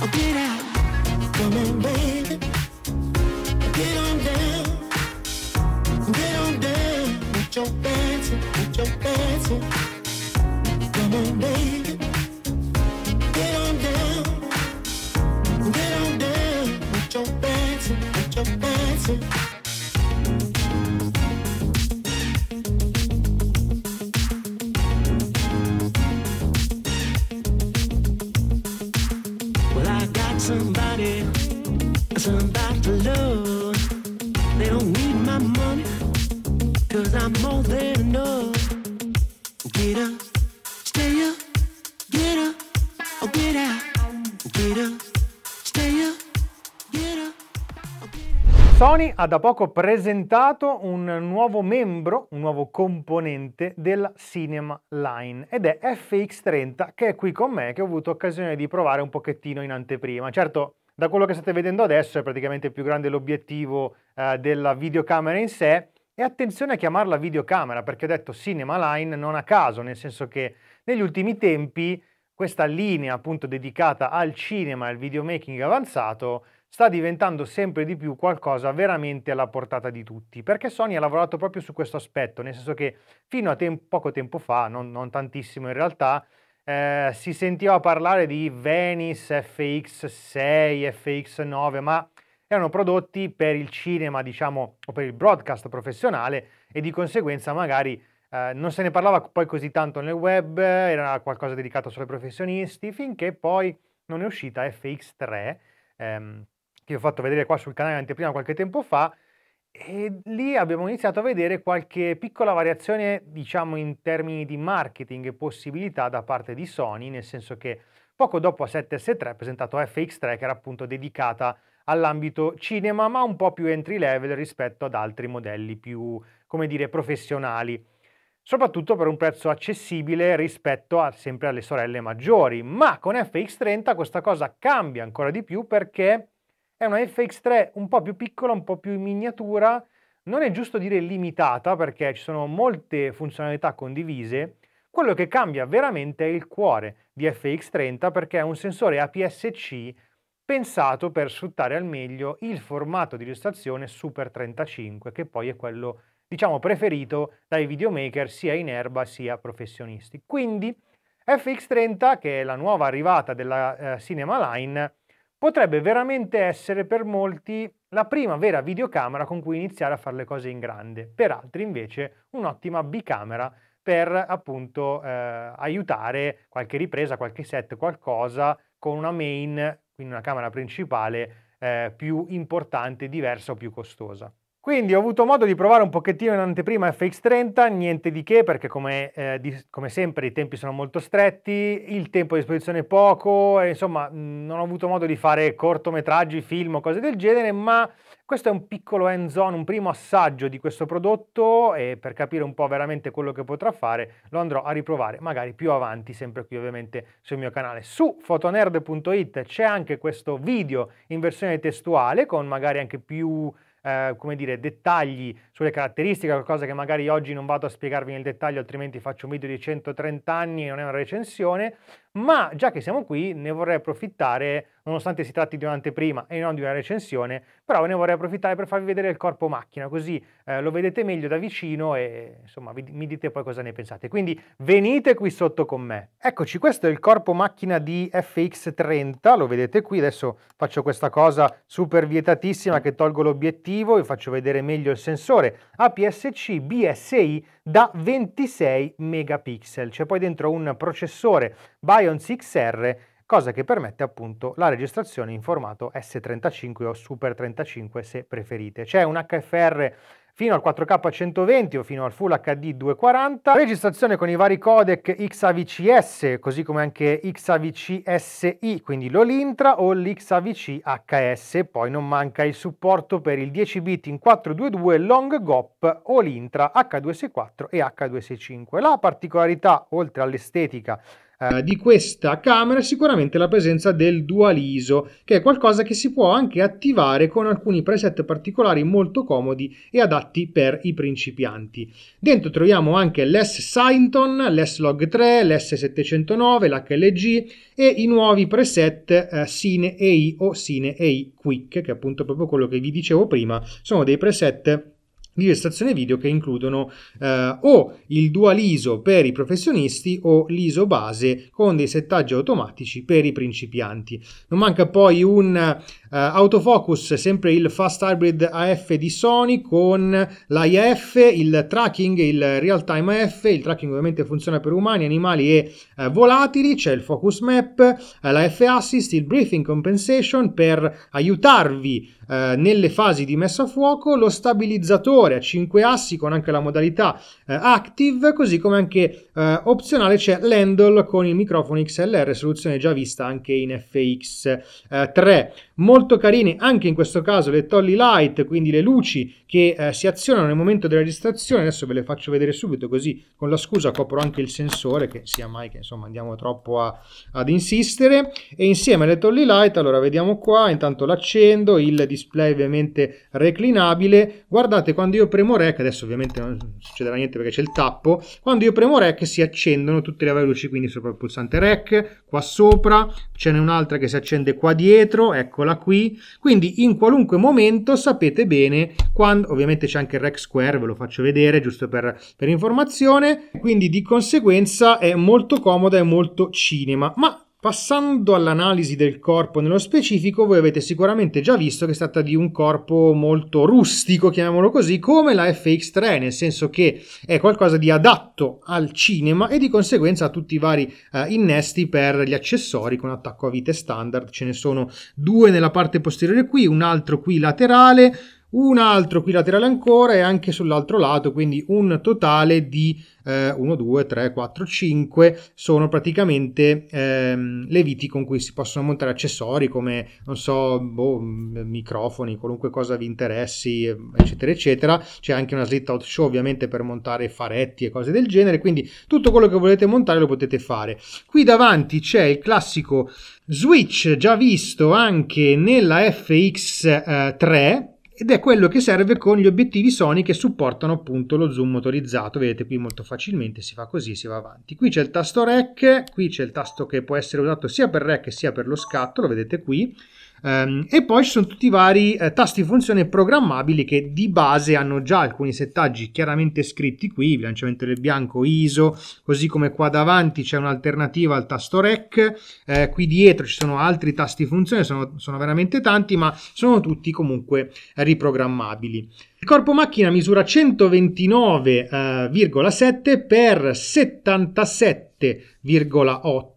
I'll get it. Sony ha da poco presentato un nuovo membro, un nuovo componente della Cinema Line ed è FX30 che è qui con me che ho avuto occasione di provare un pochettino in anteprima. Certo, da quello che state vedendo adesso è praticamente più grande l'obiettivo eh, della videocamera in sé, e attenzione a chiamarla videocamera, perché ho detto cinema line non a caso, nel senso che negli ultimi tempi questa linea appunto dedicata al cinema e al videomaking avanzato sta diventando sempre di più qualcosa veramente alla portata di tutti, perché Sony ha lavorato proprio su questo aspetto, nel senso che fino a tem- poco tempo fa, non, non tantissimo in realtà, eh, si sentiva parlare di Venice FX6, FX9, ma erano prodotti per il cinema, diciamo, o per il broadcast professionale e di conseguenza magari eh, non se ne parlava poi così tanto nel web, era qualcosa dedicato solo ai professionisti, finché poi non è uscita FX3, ehm, che ho fatto vedere qua sul canale anteprima qualche tempo fa, e lì abbiamo iniziato a vedere qualche piccola variazione, diciamo, in termini di marketing e possibilità da parte di Sony, nel senso che poco dopo a 7S3 ha presentato FX3, che era appunto dedicata a all'ambito cinema, ma un po' più entry level rispetto ad altri modelli più, come dire, professionali, soprattutto per un prezzo accessibile rispetto a, sempre alle sorelle maggiori. Ma con FX30 questa cosa cambia ancora di più perché è una FX3 un po' più piccola, un po' più in miniatura, non è giusto dire limitata perché ci sono molte funzionalità condivise, quello che cambia veramente è il cuore di FX30 perché è un sensore APS-C pensato per sfruttare al meglio il formato di illustrazione Super 35, che poi è quello diciamo preferito dai videomaker sia in erba sia professionisti. Quindi FX30, che è la nuova arrivata della eh, Cinema Line, potrebbe veramente essere per molti la prima vera videocamera con cui iniziare a fare le cose in grande, per altri invece un'ottima bicamera per appunto eh, aiutare qualche ripresa, qualche set, qualcosa con una main quindi una camera principale eh, più importante, diversa o più costosa. Quindi ho avuto modo di provare un pochettino in anteprima FX30, niente di che perché come, eh, di, come sempre i tempi sono molto stretti, il tempo a disposizione è poco, e, insomma mm, non ho avuto modo di fare cortometraggi, film o cose del genere, ma questo è un piccolo end zone, un primo assaggio di questo prodotto e per capire un po' veramente quello che potrà fare lo andrò a riprovare magari più avanti, sempre qui ovviamente sul mio canale. Su fotonerd.it c'è anche questo video in versione testuale con magari anche più eh, come dire, dettagli sulle caratteristiche, qualcosa che magari oggi non vado a spiegarvi nel dettaglio, altrimenti faccio un video di 130 anni e non è una recensione, ma già che siamo qui ne vorrei approfittare, nonostante si tratti di un'anteprima e non di una recensione, però ne vorrei approfittare per farvi vedere il corpo macchina, così eh, lo vedete meglio da vicino e insomma vi, mi dite poi cosa ne pensate. Quindi venite qui sotto con me. Eccoci, questo è il corpo macchina di FX30, lo vedete qui, adesso faccio questa cosa super vietatissima che tolgo l'obiettivo, e faccio vedere meglio il sensore, APS-C BSI da 26 megapixel, c'è poi dentro un processore BIOS, Ions XR, cosa che permette appunto la registrazione in formato S35 o Super 35 se preferite. C'è un HFR fino al 4K 120 o fino al Full HD 240, registrazione con i vari codec XAVCS, così come anche XAVCSI, quindi l'Olintra o l'XAVCHS, poi non manca il supporto per il 10 bit in 422 Long GOP Olintra H264 e H265. La particolarità, oltre all'estetica eh, di questa camera è sicuramente la presenza del dual ISO, che è qualcosa che si può anche attivare con alcuni preset particolari molto comodi e adatti per i principianti. Dentro troviamo anche l'S Synton, l'S Log 3, l'S 709, l'HLG e i nuovi preset eh, Cine AI o Cine AI Quick, che è appunto proprio quello che vi dicevo prima, sono dei preset registrazione video che includono eh, o il dual ISO per i professionisti o l'ISO base con dei settaggi automatici per i principianti. Non manca poi un eh, autofocus, sempre il Fast Hybrid AF di Sony con l'IAF, il tracking, il real time AF, il tracking ovviamente funziona per umani, animali e eh, volatili, c'è il focus map, eh, l'AF assist, il briefing compensation per aiutarvi eh, nelle fasi di messa a fuoco, lo stabilizzatore motore a 5 assi con anche la modalità eh, active, così come anche eh, opzionale c'è l'handle con il microfono XLR, soluzione già vista anche in FX3. Eh, Molto carine anche in questo caso le Tolly Light, quindi le luci che eh, si azionano nel momento della registrazione, adesso ve le faccio vedere subito così con la scusa copro anche il sensore che sia mai che insomma andiamo troppo a, ad insistere e insieme alle Tolly Light, allora vediamo qua, intanto l'accendo, il display ovviamente reclinabile, guardate quando io premo REC, adesso ovviamente non succederà niente perché c'è il tappo, quando io premo REC si accendono tutte le luci quindi sopra il pulsante REC, qua sopra, ce n'è un'altra che si accende qua dietro, eccola qui, quindi in qualunque momento sapete bene quando Island, ovviamente c'è anche il Rec Square, ve lo faccio vedere giusto per, per informazione, quindi di conseguenza è molto comoda e molto cinema, ma Passando all'analisi del corpo nello specifico, voi avete sicuramente già visto che si tratta di un corpo molto rustico, chiamiamolo così, come la FX3, nel senso che è qualcosa di adatto al cinema e di conseguenza a tutti i vari eh, innesti per gli accessori con attacco a vite standard. Ce ne sono due nella parte posteriore qui, un altro qui laterale, un altro qui laterale ancora e anche sull'altro lato, quindi un totale di 1, 2, 3, 4, 5 sono praticamente ehm, le viti con cui si possono montare accessori come, non so, boh, microfoni, qualunque cosa vi interessi, eccetera, eccetera. C'è anche una slit out show ovviamente per montare faretti e cose del genere, quindi tutto quello che volete montare lo potete fare. Qui davanti c'è il classico switch già visto anche nella FX3, eh, ed è quello che serve con gli obiettivi Sony che supportano appunto lo zoom motorizzato. Vedete qui molto facilmente si fa così, si va avanti. Qui c'è il tasto REC, qui c'è il tasto che può essere usato sia per REC sia per lo scatto, lo vedete qui. Ehm, e poi ci sono tutti i vari eh, tasti funzione programmabili che di base hanno già alcuni settaggi chiaramente scritti qui, bilanciamento del bianco, ISO, così come qua davanti c'è un'alternativa al tasto REC, eh, qui dietro ci sono altri tasti funzione, sono, sono veramente tanti, ma sono tutti comunque riprogrammabili. Il corpo macchina misura 129,7 x 77,8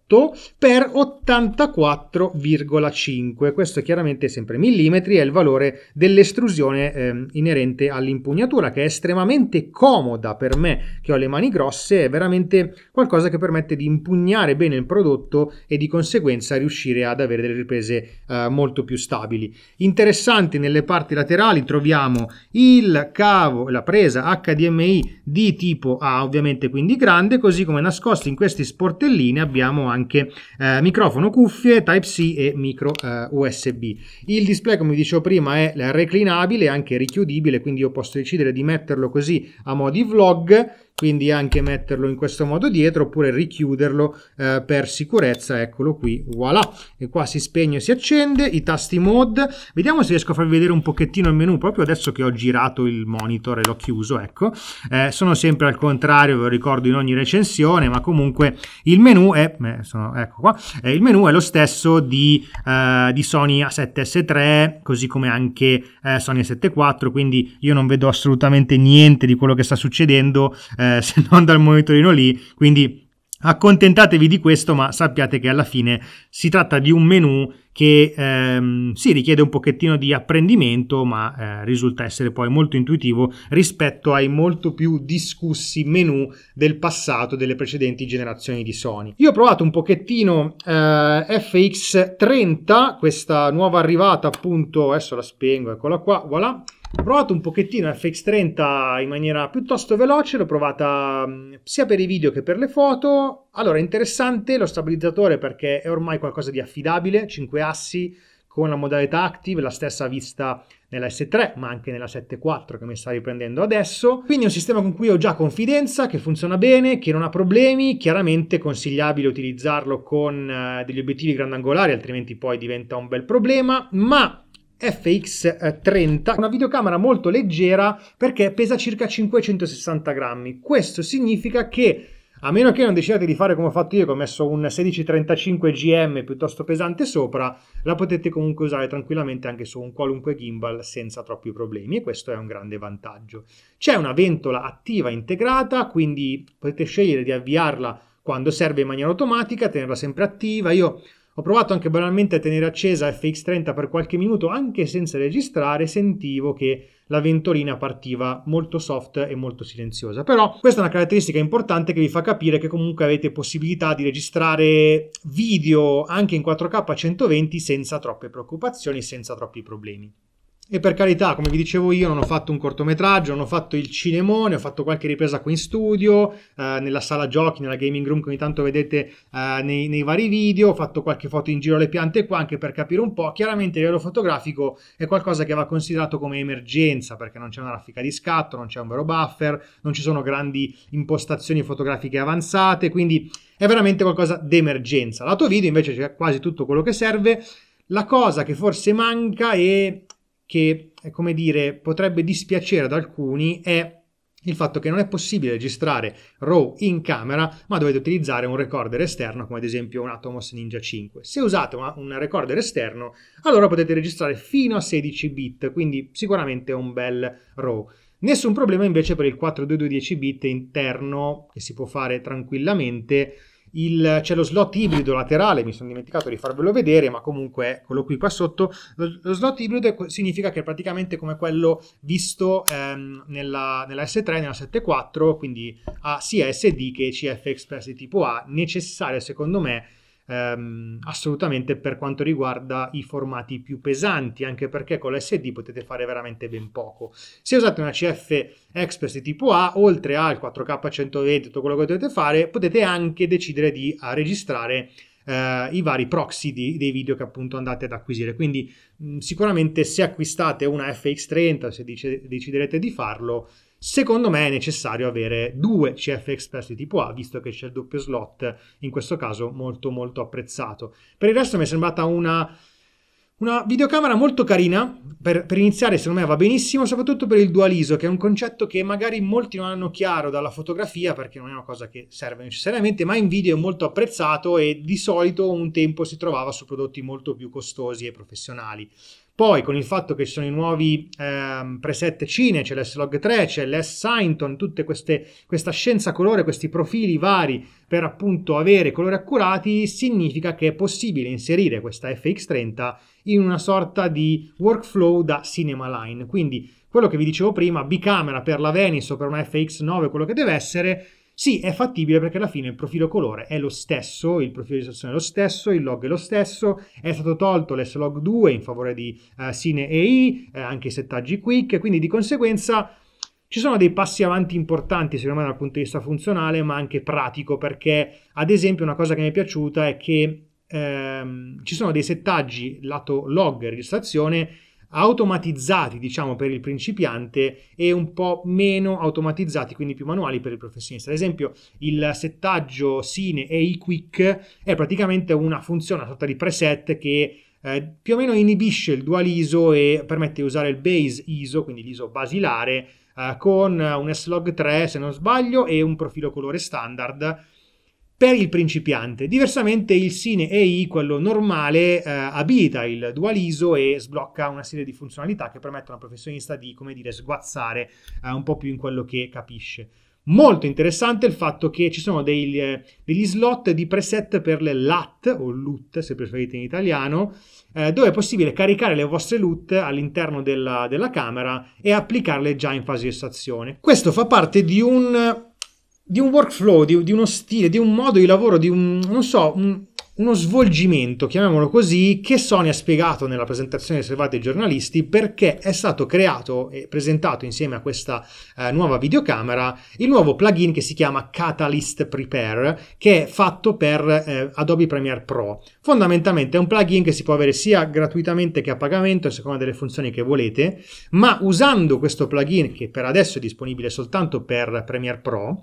per 84,5. Questo è chiaramente sempre millimetri, è il valore dell'estrusione eh, inerente all'impugnatura, che è estremamente comoda per me che ho le mani grosse, è veramente qualcosa che permette di impugnare bene il prodotto e di conseguenza riuscire ad avere delle riprese eh, molto più stabili. Interessanti nelle parti laterali troviamo il cavo, la presa HDMI di tipo A, ovviamente quindi grande, così come nascosti in questi sportellini abbiamo anche anche eh, microfono, cuffie, Type-C e micro eh, USB. Il display, come vi dicevo prima, è reclinabile, e anche richiudibile, quindi io posso decidere di metterlo così a modi vlog quindi anche metterlo in questo modo dietro oppure richiuderlo eh, per sicurezza eccolo qui voilà e qua si spegne e si accende i tasti mod vediamo se riesco a farvi vedere un pochettino il menu proprio adesso che ho girato il monitor e l'ho chiuso ecco eh, sono sempre al contrario ve lo ricordo in ogni recensione ma comunque il menu è, eh, sono, ecco qua, eh, il menu è lo stesso di, eh, di Sony A7S3 così come anche eh, Sony A7 IV quindi io non vedo assolutamente niente di quello che sta succedendo eh, eh, se non dal monitorino lì, quindi accontentatevi di questo, ma sappiate che alla fine si tratta di un menu che ehm, si sì, richiede un pochettino di apprendimento, ma eh, risulta essere poi molto intuitivo rispetto ai molto più discussi menu del passato delle precedenti generazioni di Sony. Io ho provato un pochettino eh, FX30, questa nuova arrivata appunto, adesso la spengo, eccola qua, voilà ho provato un pochettino FX30 in maniera piuttosto veloce, l'ho provata mm, sia per i video che per le foto. Allora, interessante lo stabilizzatore perché è ormai qualcosa di affidabile, 5 assi con la modalità active, la stessa vista nella S3 ma anche nella 7.4 che mi sta riprendendo adesso. Quindi è un sistema con cui ho già confidenza, che funziona bene, che non ha problemi, chiaramente è consigliabile utilizzarlo con eh, degli obiettivi grandangolari altrimenti poi diventa un bel problema, ma FX30, una videocamera molto leggera perché pesa circa 560 grammi. Questo significa che a meno che non decidiate di fare come ho fatto io, che ho messo un 1635 GM piuttosto pesante sopra, la potete comunque usare tranquillamente anche su un qualunque gimbal senza troppi problemi e questo è un grande vantaggio. C'è una ventola attiva integrata, quindi potete scegliere di avviarla quando serve in maniera automatica, tenerla sempre attiva. Io ho provato anche banalmente a tenere accesa FX30 per qualche minuto anche senza registrare, sentivo che la ventolina partiva molto soft e molto silenziosa. Però questa è una caratteristica importante che vi fa capire che comunque avete possibilità di registrare video anche in 4K 120 senza troppe preoccupazioni, senza troppi problemi. E per carità, come vi dicevo io, non ho fatto un cortometraggio, non ho fatto il cinemone, ho fatto qualche ripresa qui in studio, eh, nella sala giochi, nella gaming room che ogni tanto vedete eh, nei, nei, vari video, ho fatto qualche foto in giro alle piante qua anche per capire un po'. Chiaramente a livello fotografico è qualcosa che va considerato come emergenza perché non c'è una raffica di scatto, non c'è un vero buffer, non ci sono grandi impostazioni fotografiche avanzate, quindi è veramente qualcosa d'emergenza. Lato video invece c'è quasi tutto quello che serve. La cosa che forse manca è che, eh, come dire, potrebbe dispiacere ad alcuni è il fatto che non è possibile registrare RAW in camera, ma dovete utilizzare un recorder esterno, come ad esempio un Atomos Ninja 5. Se usate un recorder esterno, allora potete registrare fino a 16 bit, quindi sicuramente un bel RAW. Nessun problema invece per il 422 10 bit interno, che si può fare tranquillamente, il, c'è lo slot ibrido laterale, mi sono dimenticato di farvelo vedere, ma comunque quello qui qua sotto, lo, lo slot ibrido significa che è praticamente come quello visto ehm, nella, nella, S3 e nella 7.4, quindi ha sia SD che CF Express di tipo A, necessario secondo me ehm, assolutamente per quanto riguarda i formati più pesanti, anche perché con l'SD potete fare veramente ben poco. Se usate una CF Express di tipo A, oltre al 4K 120, tutto quello che dovete fare, potete anche decidere di eh, registrare Uh, i vari proxy di, dei video che appunto andate ad acquisire. Quindi mh, sicuramente se acquistate una FX30, se dice, deciderete di farlo, Secondo me è necessario avere due CF Express di tipo A, visto che c'è il doppio slot, in questo caso molto molto apprezzato. Per il resto mi è sembrata una, una videocamera molto carina, per, per, iniziare secondo me va benissimo, soprattutto per il dual ISO, che è un concetto che magari molti non hanno chiaro dalla fotografia, perché non è una cosa che serve necessariamente, ma in video è molto apprezzato e di solito un tempo si trovava su prodotti molto più costosi e professionali. Poi con il fatto che ci sono i nuovi ehm, preset Cine, c'è l'S-Log 3, c'è ls tutte queste, questa scienza colore, questi profili vari per appunto avere colori accurati, significa che è possibile inserire questa FX30 in una sorta di workflow da cinema line. Quindi quello che vi dicevo prima, bicamera per la Venice o per una FX9, quello che deve essere, sì, è fattibile perché alla fine il profilo colore è lo stesso, il profilo di risazione è lo stesso, il log è lo stesso, è stato tolto l'slog 2 in favore di uh, eh, Cine EI, eh, anche i settaggi quick, quindi di conseguenza ci sono dei passi avanti importanti secondo me dal punto di vista funzionale ma anche pratico perché ad esempio una cosa che mi è piaciuta è che ehm, ci sono dei settaggi lato log registrazione automatizzati diciamo per il principiante e un po' meno automatizzati quindi più manuali per il professionista ad esempio il settaggio Sine e iQuick è praticamente una funzione una sorta di preset che eh, più o meno inibisce il dual ISO e permette di usare il base ISO quindi l'ISO basilare eh, con un S-Log 3 se non sbaglio e un profilo colore standard per il principiante. Diversamente il sine EI, quello normale, eh, abilita il dual ISO e sblocca una serie di funzionalità che permettono al professionista di, come dire, sguazzare eh, un po' più in quello che capisce. Molto interessante il fatto che ci sono dei, eh, degli slot di preset per le LAT o LUT, se preferite in italiano, eh, dove è possibile caricare le vostre LUT all'interno della, della camera e applicarle già in fase di estazione. Questo fa parte di un di un workflow, di, di, uno stile, di un modo di lavoro, di un, non so, un, uno svolgimento, chiamiamolo così, che Sony ha spiegato nella presentazione riservata ai giornalisti perché è stato creato e presentato insieme a questa eh, nuova videocamera il nuovo plugin che si chiama Catalyst Prepare, che è fatto per eh, Adobe Premiere Pro. Fondamentalmente è un plugin che si può avere sia gratuitamente che a pagamento, a seconda delle funzioni che volete, ma usando questo plugin, che per adesso è disponibile soltanto per Premiere Pro,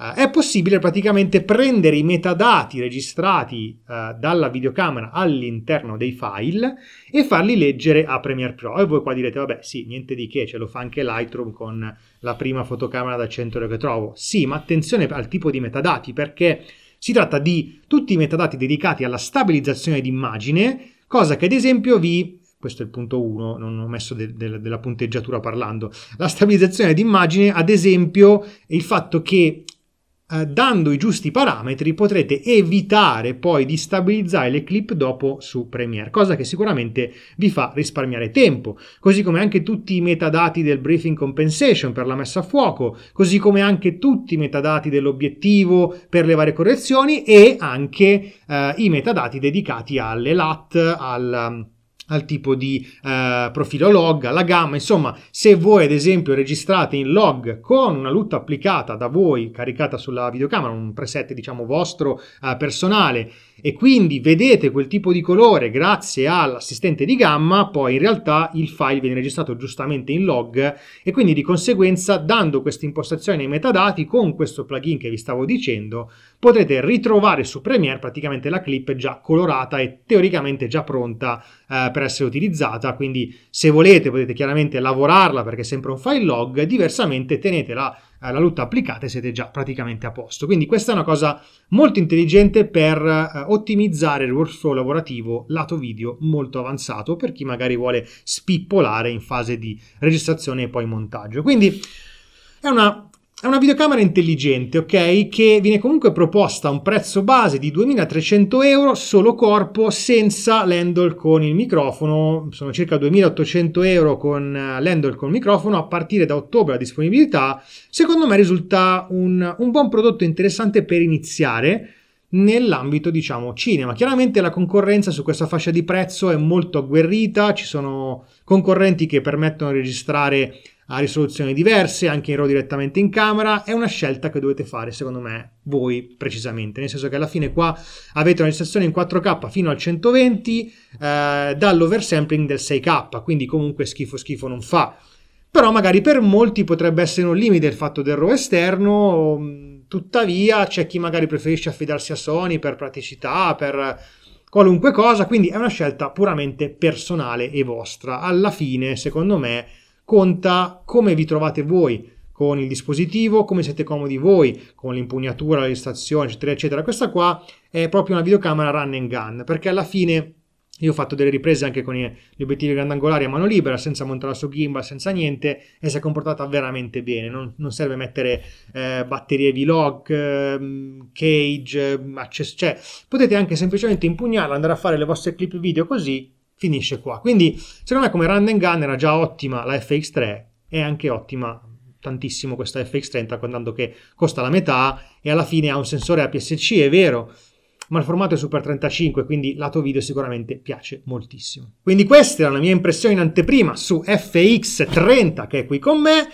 eh, è possibile praticamente prendere i metadati registrati uh, dalla videocamera all'interno dei file e farli leggere a Premiere Pro. E voi qua direte, vabbè, sì, niente di che, ce lo fa anche Lightroom con la prima fotocamera da 100 euro che trovo. Sì, ma attenzione al tipo di metadati, perché si tratta di tutti i metadati dedicati alla stabilizzazione d'immagine, cosa che ad esempio vi questo è il punto 1, non ho messo de- de- della punteggiatura parlando, la stabilizzazione d'immagine, ad esempio, il fatto che eh, dando i giusti parametri potrete evitare poi di stabilizzare le clip dopo su Premiere, cosa che sicuramente vi fa risparmiare tempo, così come anche tutti i metadati del briefing compensation per la messa a fuoco, così come anche tutti i metadati dell'obiettivo per le varie correzioni e anche eh, i metadati dedicati alle LAT, al al tipo di eh, profilo log, alla gamma, insomma se voi ad esempio registrate in log con una lutta applicata da voi caricata sulla videocamera, un preset diciamo vostro eh, personale e quindi vedete quel tipo di colore grazie all'assistente di gamma, poi in realtà il file viene registrato giustamente in log e quindi di conseguenza dando questa impostazione ai metadati con questo plugin che vi stavo dicendo potete ritrovare su Premiere praticamente la clip già colorata e teoricamente già pronta eh, per essere utilizzata, quindi se volete potete chiaramente lavorarla perché è sempre un file log, diversamente tenete la eh, lutta applicata e siete già praticamente a posto. Quindi questa è una cosa molto intelligente per eh, ottimizzare il workflow lavorativo lato video molto avanzato per chi magari vuole spippolare in fase di registrazione e poi montaggio. Quindi è una è una videocamera intelligente, ok? Che viene comunque proposta a un prezzo base di 2300 euro, solo corpo, senza l'handle con il microfono. Sono circa 2800 euro con eh, l'handle con il microfono. A partire da ottobre la disponibilità, secondo me risulta un, un buon prodotto interessante per iniziare nell'ambito diciamo cinema chiaramente la concorrenza su questa fascia di prezzo è molto agguerrita ci sono concorrenti che permettono di registrare ha risoluzioni diverse, anche in RAW direttamente in camera, è una scelta che dovete fare secondo me voi precisamente, nel senso che alla fine qua avete una registrazione in 4K fino al 120 eh, dall'oversampling del 6K, quindi comunque schifo schifo non fa. Però magari per molti potrebbe essere un limite il fatto del RAW esterno, mm, tuttavia c'è chi magari preferisce affidarsi a Sony per praticità, per qualunque cosa, quindi è una scelta puramente personale e vostra. Alla fine, secondo me, conta come vi trovate voi con il dispositivo, come siete comodi voi, con l'impugnatura, la registrazione, eccetera, eccetera. Questa qua è proprio una videocamera run and gun, perché alla fine io ho fatto delle riprese anche con gli obiettivi grandangolari a mano libera, senza montare su gimbal, senza niente, e si è comportata veramente bene. Non, non serve mettere eh, batterie vlog, eh, cage, eh, cioè potete anche semplicemente impugnarla, andare a fare le vostre clip video così finisce qua. Quindi secondo me come run and gun era già ottima la FX3 è anche ottima tantissimo questa FX30 contando che costa la metà e alla fine ha un sensore APS-C, è vero, ma il formato è Super 35, quindi lato video sicuramente piace moltissimo. Quindi questa era la mia impressione in anteprima su FX30 che è qui con me.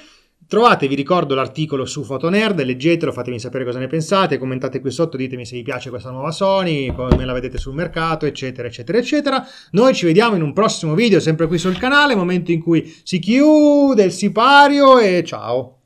Trovate, vi ricordo, l'articolo su Photonerd, leggetelo, fatemi sapere cosa ne pensate, commentate qui sotto, ditemi se vi piace questa nuova Sony, come la vedete sul mercato, eccetera, eccetera, eccetera. Noi ci vediamo in un prossimo video, sempre qui sul canale, momento in cui si chiude il sipario e ciao!